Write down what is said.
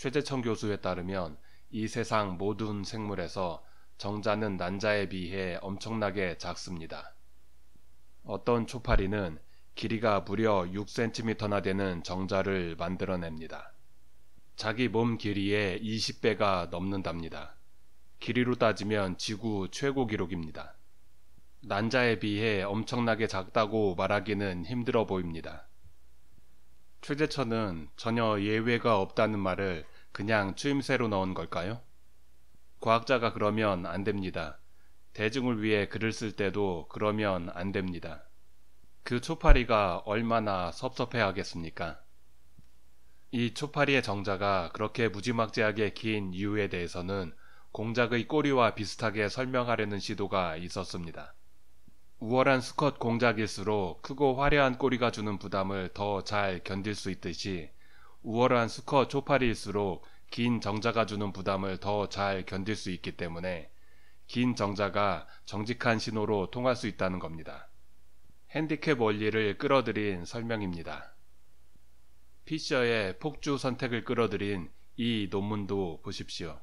최재천 교수에 따르면 이 세상 모든 생물에서 정자는 난자에 비해 엄청나게 작습니다. 어떤 초파리는 길이가 무려 6cm나 되는 정자를 만들어냅니다. 자기 몸 길이의 20배가 넘는답니다. 길이로 따지면 지구 최고 기록입니다. 난자에 비해 엄청나게 작다고 말하기는 힘들어 보입니다. 최재천은 전혀 예외가 없다는 말을 그냥 추임새로 넣은 걸까요? 과학자가 그러면 안 됩니다. 대중을 위해 글을 쓸 때도 그러면 안 됩니다. 그 초파리가 얼마나 섭섭해 하겠습니까? 이 초파리의 정자가 그렇게 무지막지하게 긴 이유에 대해서는 공작의 꼬리와 비슷하게 설명하려는 시도가 있었습니다. 우월한 스컷 공작일수록 크고 화려한 꼬리가 주는 부담을 더 잘 견딜 수 있듯이 우월한 수컷 초파리일수록 긴 정자가 주는 부담을 더 잘 견딜 수 있기 때문에 긴 정자가 정직한 신호로 통할 수 있다는 겁니다. 핸디캡 원리를 끌어들인 설명입니다. 피셔의 폭주 선택을 끌어들인 이 논문도 보십시오.